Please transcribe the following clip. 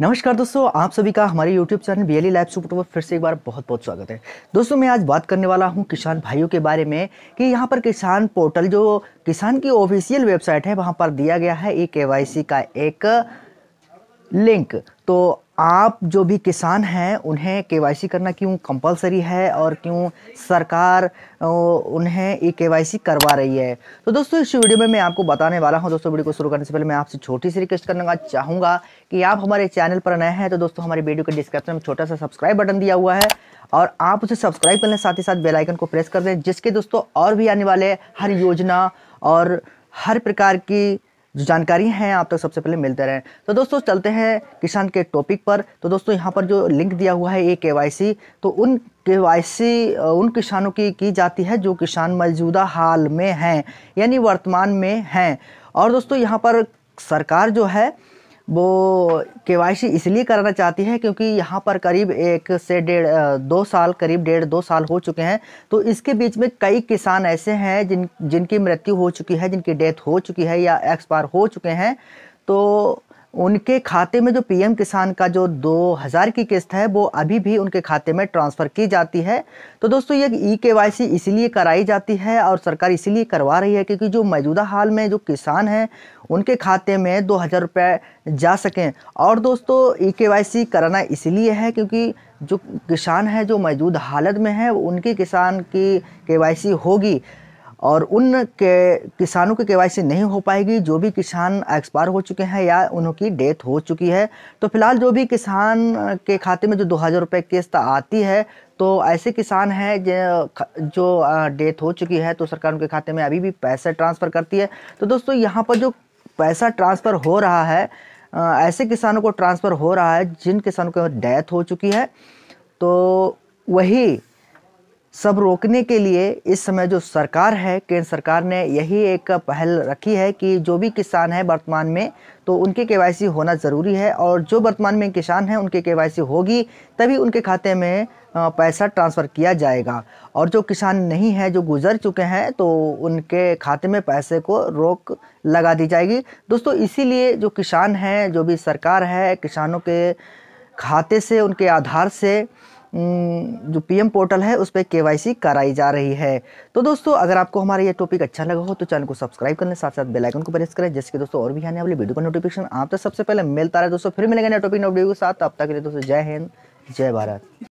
नमस्कार दोस्तों आप सभी का हमारे YouTube channel B L life super फिर से एक बार बहुत बहुत स्वागत है दोस्तों मैं आज बात करने वाला हूं किसान भाइयों के बारे में कि यहां पर किसान पोर्टल जो किसान की ऑफिशियल वेबसाइट है वहां पर दिया गया है ई के का एक लिंक तो आप जो भी किसान हैं उन्हें के करना क्यों कंपलसरी है और क्यों सरकार उन्हें ये के करवा रही है तो दोस्तों इस वीडियो में मैं आपको बताने वाला हूं दोस्तों वीडियो को शुरू करने से पहले मैं आपसे छोटी सी रिक्वेस्ट करना चाहूँगा कि आप हमारे चैनल पर नए हैं तो दोस्तों हमारे वीडियो के डिस्क्रिप्शन में छोटा सा सब्सक्राइब बटन दिया हुआ है और आप उसे सब्सक्राइब कर लें साथ ही साथ बेलाइकन को प्रेस कर दें जिसके दोस्तों और भी आने वाले हर योजना और हर प्रकार की जो जानकारी हैं आप तक तो सबसे पहले मिलते रहें तो दोस्तों चलते हैं किसान के टॉपिक पर तो दोस्तों यहाँ पर जो लिंक दिया हुआ है ए के तो उन के उन किसानों की की जाती है जो किसान मौजूदा हाल में हैं यानी वर्तमान में हैं और दोस्तों यहाँ पर सरकार जो है वो के इसलिए कराना चाहती है क्योंकि यहाँ पर करीब एक से डेढ़ दो साल करीब डेढ़ दो साल हो चुके हैं तो इसके बीच में कई किसान ऐसे हैं जिन जिनकी मृत्यु हो चुकी है जिनकी डेथ हो चुकी है या एक्सपायर हो चुके हैं तो उनके खाते में जो पीएम किसान का जो दो हज़ार की किस्त है वो अभी भी उनके खाते में ट्रांसफ़र की जाती है तो दोस्तों ये ई के वाई सी इसीलिए कराई जाती है और सरकार इसीलिए करवा रही है क्योंकि जो मौजूदा हाल में जो किसान हैं उनके खाते में दो हज़ार रुपये जा सकें और दोस्तों ई के वाई सी कराना इसलिए है क्योंकि जो किसान है जो मौजूद हालत में है उनके किसान की के वाई सी होगी और उन के किसानों की के नहीं हो पाएगी जो भी किसान एक्सपायर हो चुके हैं या उनकी डेथ हो चुकी है तो फिलहाल जो भी किसान के खाते में जो दो हज़ार रुपये किस्त आती है तो ऐसे किसान हैं जो डेथ हो चुकी है तो सरकार उनके खाते में अभी भी पैसे ट्रांसफ़र करती है तो दोस्तों यहाँ पर जो पैसा ट्रांसफ़र हो रहा है ऐसे किसानों को ट्रांसफ़र हो रहा है जिन किसानों की डेथ हो चुकी है तो वही सब रोकने के लिए इस समय जो सरकार है केंद्र सरकार ने यही एक पहल रखी है कि जो भी किसान है वर्तमान में तो उनके केवाईसी होना ज़रूरी है और जो वर्तमान में किसान हैं उनके केवाईसी होगी तभी उनके खाते में पैसा ट्रांसफ़र किया जाएगा और जो किसान नहीं है जो गुजर चुके हैं तो उनके खाते में पैसे को रोक लगा दी जाएगी दोस्तों इसीलिए जो किसान हैं जो भी सरकार है किसानों के खाते से उनके आधार से हम्म, जो पीएम पोर्टल है उस पर के कराई जा रही है तो दोस्तों अगर आपको हमारा ये टॉपिक अच्छा लगा हो तो चैनल को सब्सक्राइब करने साथ साथ बेल आइकन को प्रेस करें जिसके दोस्तों और भी आने वाले वीडियो का नोटिफिकेशन आप तक सबसे पहले मिलता रहे दोस्तों फिर मिलेंगे नए टॉपिक के साथ अब तक के लिए दोस्तों जय हिंद जय भारत